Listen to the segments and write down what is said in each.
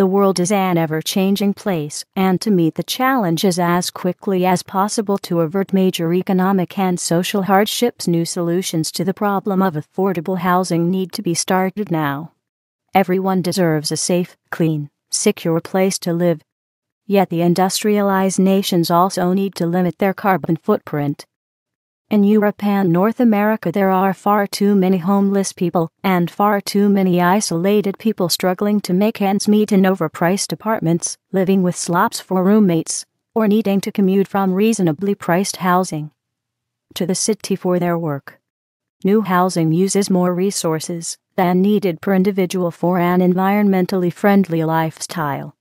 The world is an ever changing place, and to meet the challenges as quickly as possible to avert major economic and social hardships, new solutions to the problem of affordable housing need to be started now. Everyone deserves a safe, clean, secure place to live. Yet the industrialized nations also need to limit their carbon footprint. In Europe and North America, there are far too many homeless people and far too many isolated people struggling to make ends meet in overpriced apartments, living with slops for roommates, or needing to commute from reasonably priced housing to the city for their work. New housing uses more resources than needed per individual for an environmentally friendly lifestyle.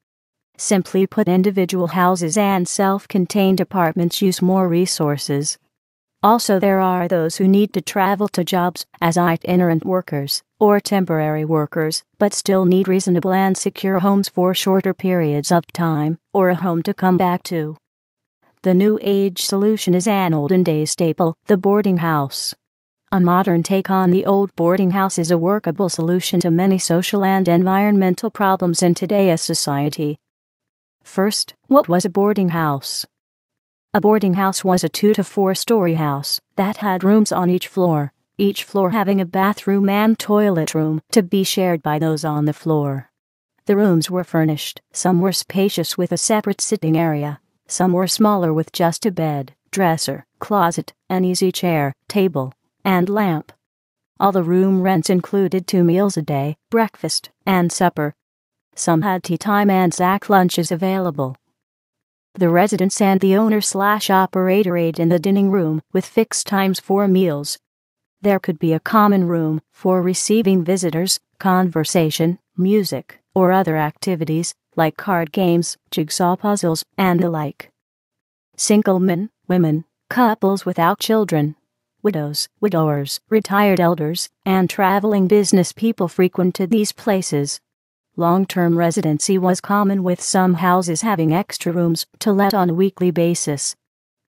Simply put, individual houses and self contained apartments use more resources also, there are those who need to travel to jobs as itinerant workers or temporary workers, but still need reasonable and secure homes for shorter periods of time or a home to come back to. The new age solution is an olden day staple, the boarding house. A modern take on the old boarding house is a workable solution to many social and environmental problems in today's society. First, what was a boarding house? A boarding house was a two to four story house that had rooms on each floor, each floor having a bathroom and toilet room to be shared by those on the floor. The rooms were furnished, some were spacious with a separate sitting area, some were smaller with just a bed, dresser, closet, an easy chair, table, and lamp. All the room rents included two meals a day, breakfast and supper. Some had tea time and snack lunches available, the residents and the owner slash operator ate in the dining room with fixed times for meals. There could be a common room for receiving visitors, conversation, music, or other activities, like card games, jigsaw puzzles, and the like. Single men, women, couples without children, widows, widowers, retired elders, and traveling business people frequented these places. Long term residency was common with some houses having extra rooms to let on a weekly basis.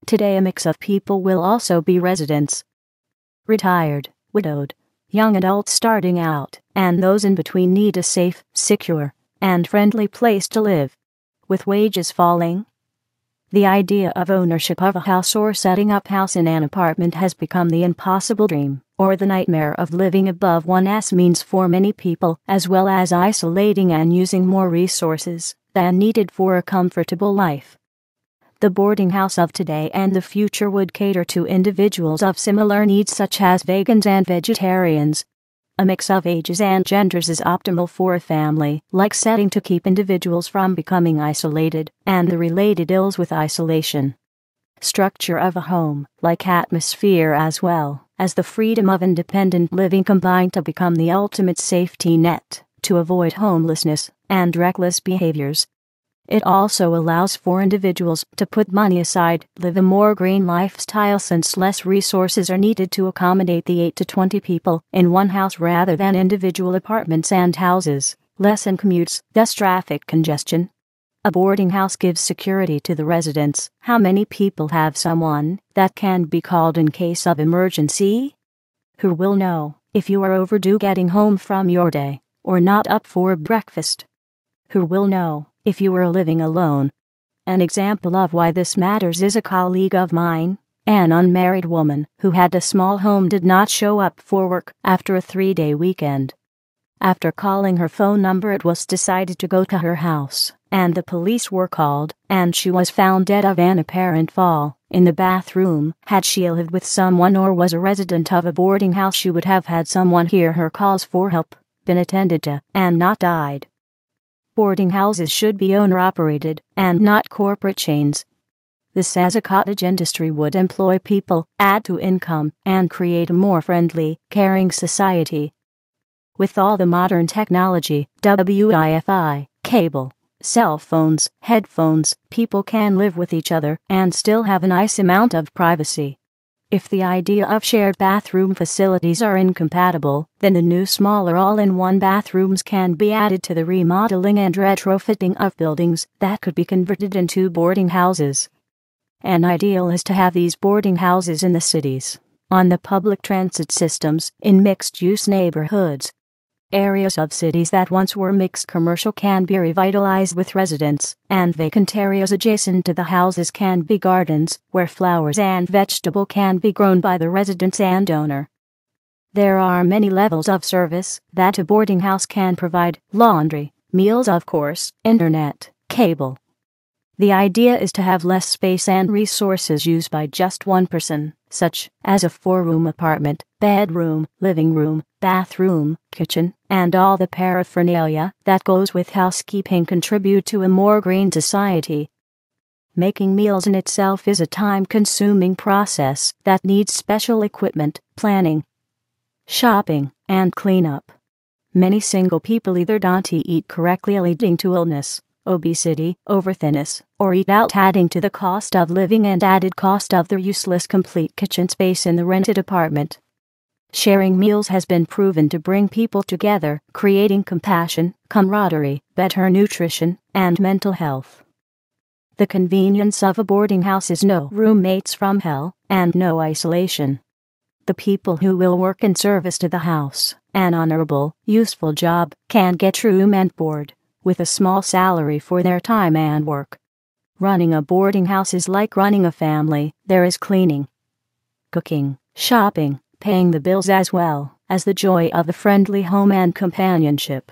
Today, a mix of people will also be residents retired, widowed, young adults starting out, and those in between need a safe, secure, and friendly place to live. With wages falling, the idea of ownership of a house or setting up house in an apartment has become the impossible dream or the nightmare of living above one's means for many people, as well as isolating and using more resources than needed for a comfortable life. The boarding house of today and the future would cater to individuals of similar needs such as vegans and vegetarians. A mix of ages and genders is optimal for a family like setting to keep individuals from becoming isolated and the related ills with isolation structure of a home, like atmosphere as well as the freedom of independent living combine to become the ultimate safety net to avoid homelessness and reckless behaviors. It also allows for individuals to put money aside, live a more green lifestyle since less resources are needed to accommodate the 8 to 20 people in one house rather than individual apartments and houses, lessen commutes, thus traffic congestion, a boarding house gives security to the residents. How many people have someone that can be called in case of emergency? Who will know if you are overdue getting home from your day or not up for breakfast? Who will know if you are living alone? An example of why this matters is a colleague of mine, an unmarried woman who had a small home did not show up for work after a three-day weekend. After calling her phone number it was decided to go to her house and the police were called, and she was found dead of an apparent fall in the bathroom. Had she lived with someone or was a resident of a boarding house, she would have had someone hear her calls for help, been attended to, and not died. Boarding houses should be owner operated, and not corporate chains. This as a cottage industry would employ people, add to income, and create a more friendly, caring society. With all the modern technology, WIFI, cable, cell phones, headphones, people can live with each other and still have a nice amount of privacy. If the idea of shared bathroom facilities are incompatible, then the new smaller all-in-one bathrooms can be added to the remodeling and retrofitting of buildings that could be converted into boarding houses. An ideal is to have these boarding houses in the cities, on the public transit systems, in mixed-use neighborhoods, Areas of cities that once were mixed commercial can be revitalized with residents, and vacant areas adjacent to the houses can be gardens, where flowers and vegetable can be grown by the residents and owner. There are many levels of service that a boarding house can provide laundry, meals, of course, internet, cable. The idea is to have less space and resources used by just one person, such as a four room apartment, bedroom, living room, bathroom, kitchen, and all the paraphernalia that goes with housekeeping contribute to a more green society. Making meals in itself is a time consuming process that needs special equipment, planning, shopping, and cleanup. Many single people either don't eat correctly, leading to illness, obesity, overthinness, or eat out, adding to the cost of living and added cost of their useless complete kitchen space in the rented apartment. Sharing meals has been proven to bring people together, creating compassion, camaraderie, better nutrition, and mental health. The convenience of a boarding house is no roommates from hell, and no isolation. The people who will work in service to the house, an honorable, useful job, can get room and board, with a small salary for their time and work. Running a boarding house is like running a family, there is cleaning, cooking, shopping, paying the bills as well as the joy of the friendly home and companionship.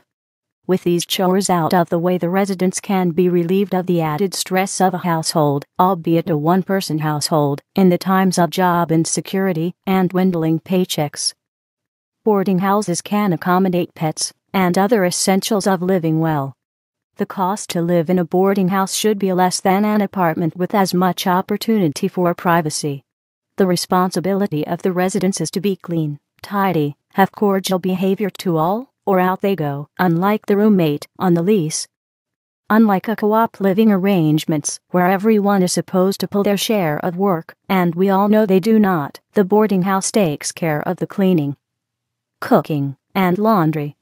With these chores out of the way, the residents can be relieved of the added stress of a household, albeit a one person household, in the times of job insecurity and dwindling paychecks. Boarding houses can accommodate pets and other essentials of living well. The cost to live in a boarding house should be less than an apartment with as much opportunity for privacy the responsibility of the residents is to be clean, tidy, have cordial behavior to all, or out they go, unlike the roommate on the lease. Unlike a co-op living arrangements where everyone is supposed to pull their share of work, and we all know they do not, the boarding house takes care of the cleaning, cooking, and laundry.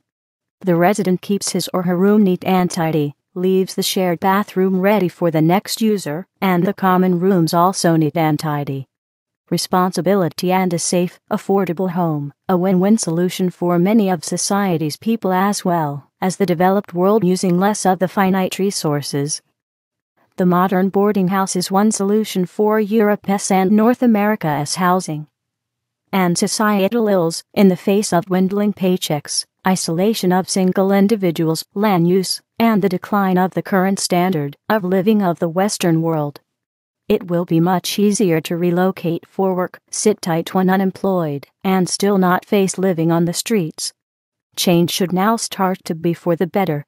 The resident keeps his or her room neat and tidy, leaves the shared bathroom ready for the next user, and the common rooms also neat and tidy responsibility and a safe, affordable home, a win-win solution for many of society's people as well as the developed world using less of the finite resources. The modern boarding house is one solution for Europe's and North America's housing and societal ills in the face of dwindling paychecks, isolation of single individuals, land use, and the decline of the current standard of living of the Western world it will be much easier to relocate for work, sit tight when unemployed, and still not face living on the streets. Change should now start to be for the better.